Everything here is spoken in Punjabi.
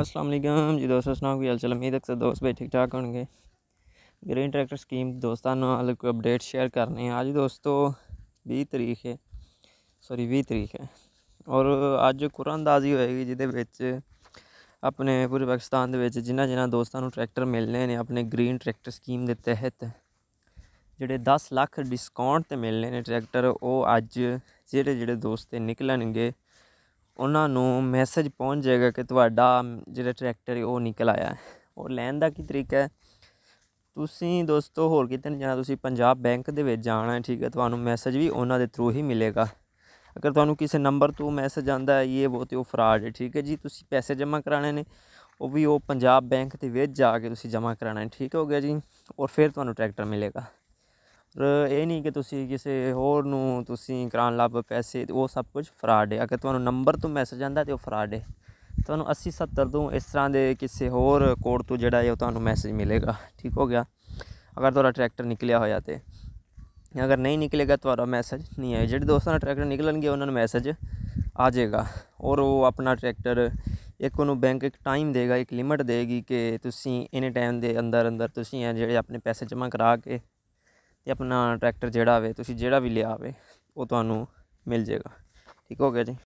ਅਸਲਾਮ ਵਾਲੇਕਮ ਜੀ ਦੋਸਤੋ ਸੁਣਾਓ ਕੀ ਹਾਲ ਚਾਲ ਉਮੀਦ ਦੋਸਤ ਬਈ ਠੀਕ ਠਾਕ ਹੋਣਗੇ ਗ੍ਰੀਨ ਟਰੈਕਟਰ ਸਕੀਮ ਦੋਸਤਾਂ ਨਾਲ ਕੋਈ ਅਪਡੇਟ ਸ਼ੇਅਰ ਕਰਨੇ ਆ ਅੱਜ ਦੋਸਤੋ 20 ਤਰੀਕ ਹੈ ਸੌਰੀ 20 ਤਰੀਕ ਹੈ ਔਰ ਅੱਜ ਕੁਰਾਨਦਾਜ਼ੀ ਹੋਏਗੀ ਜਿਹਦੇ ਵਿੱਚ ਆਪਣੇ ਪੂਰੇ ਪਾਕਿਸਤਾਨ ਦੇ ਵਿੱਚ ਜਿਨ੍ਹਾਂ ਜਿਨ੍ਹਾਂ ਦੋਸਤਾਂ ਨੂੰ ਟਰੈਕਟਰ ਮਿਲਨੇ ਨੇ ਆਪਣੇ ਗ੍ਰੀਨ ਟਰੈਕਟਰ ਸਕੀਮ ਦੇ ਤਹਿਤ ਜਿਹੜੇ 10 ਲੱਖ ਡਿਸਕਾਊਂਟ ਤੇ ਮਿਲਨੇ ਨੇ ਟਰੈਕਟਰ ਉਹ ਅੱਜ ਜਿਹੜੇ ਜਿਹੜੇ ਦੋਸਤ ਨਿਕਲਣਗੇ ਉਹਨਾਂ ਨੂੰ ਮੈਸੇਜ ਪਹੁੰਚ ਜਾਏਗਾ ਕਿ ਤੁਹਾਡਾ ਜਿਹੜਾ ਟਰੈਕਟਰ ਹੈ ਉਹ ਨਿਕਲ ਆਇਆ ਔਰ ਲੈਣ ਦਾ ਕੀ ਤਰੀਕਾ ਹੈ ਤੁਸੀਂ ਦੋਸਤੋ ਹੋਰ ਕਿਤੇ ਨਹੀਂ ਜਾਣਾ ਤੁਸੀਂ ਪੰਜਾਬ ਬੈਂਕ ਦੇ ਵਿੱਚ ਜਾਣਾ ਹੈ ਠੀਕ ਹੈ ਤੁਹਾਨੂੰ ਮੈਸੇਜ ਵੀ ਉਹਨਾਂ ਦੇ ਥਰੂ ਹੀ ਮਿਲੇਗਾ ਅਗਰ ਤੁਹਾਨੂੰ ਕਿਸੇ ਨੰਬਰ ਤੋਂ ਮੈਸੇਜ ਆਂਦਾ ਹੈ ਇਹ ਬਹੁਤ ਹੀ ਉਹ ਫਰਾਡ ਹੈ ਠੀਕ ਹੈ ਜੀ ਤੁਸੀਂ ਪੈਸੇ ਜਮ੍ਹਾਂ ਕਰਾਣੇ ਨੇ ਉਹ ਵੀ ਉਹ ਪੰਜਾਬ ਬੈਂਕ ਦੇ ਵਿੱਚ ਜਾ ਕੇ ਤੁਸੀਂ ਜਮ੍ਹਾਂ ਕਰਾਣਾ ਹੈ ਠੀਕ ਹੋ ਗਿਆ ਜੀ ਔਰ ਫਿਰ ਤੁਹਾਨੂੰ ਟਰੈਕਟਰ ਮਿਲੇਗਾ ਇਹ ਨਹੀਂ ਕਿ ਤੁਸੀਂ ਕਿਸੇ ਹੋਰ ਨੂੰ ਤੁਸੀਂ ਕਰਾਂ ਲੱਭ ਪੈਸੇ ਉਹ ਸਭ ਕੁਝ ਫਰਾਡ ਹੈ ਅਗਰ ਤੁਹਾਨੂੰ ਨੰਬਰ ਤੋਂ ਮੈਸੇਜ ਆਂਦਾ ਤੇ ਉਹ ਫਰਾਡ ਹੈ ਤੁਹਾਨੂੰ 80 70 ਤੋਂ ਇਸ ਤਰ੍ਹਾਂ ਦੇ ਕਿਸੇ ਹੋਰ ਕੋਡ ਤੋਂ ਜਿਹੜਾ ਹੈ ਉਹ ਤੁਹਾਨੂੰ ਮੈਸੇਜ ਮਿਲੇਗਾ ਠੀਕ ਹੋ ਗਿਆ ਅਗਰ ਤੁਹਾਡਾ ਟਰੈਕਟਰ ਨਿਕਲਿਆ ਹੋਇਆ ਤੇ ਅਗਰ ਨਹੀਂ ਨਿਕਲੇਗਾ ਤੁਹਾਡਾ ਮੈਸੇਜ ਨਹੀਂ ਆਏ ਜਿਹੜੇ ਦੋਸਤਾਂ ਦਾ ਟਰੈਕਟਰ ਨਿਕਲਣਗੇ ਉਹਨਾਂ ਨੂੰ ਮੈਸੇਜ ਆ ਜਾਏਗਾ ਔਰ ਉਹ ਆਪਣਾ ਟਰੈਕਟਰ ਇੱਕ ਉਹਨੂੰ ਬੈਂਕ ਇੱਕ ਟਾਈਮ ਦੇਗਾ ਇੱਕ ਲਿਮਟ ਦੇਗੀ ਕਿ ਤੁਸੀਂ ਇਨੇ ਟਾਈਮ ਦੇ ਅੰਦਰ ਅੰਦਰ ਤੁਸੀਂ ਜਿਹੜੇ ਆਪਣੇ ਪੈਸੇ ਜਮ੍ਹਾਂ ਕਰਾ ਕੇ ਤੇ ਆਪਣਾ ਟਰੈਕਟਰ ਜਿਹੜਾ ਆਵੇ ਤੁਸੀਂ ਜਿਹੜਾ ਵੀ ਲਿਆ ਆਵੇ ਉਹ ਤੁਹਾਨੂੰ ਮਿਲ ਜਾਏਗਾ ਠੀਕ ਹੋ ਗਿਆ ਜੀ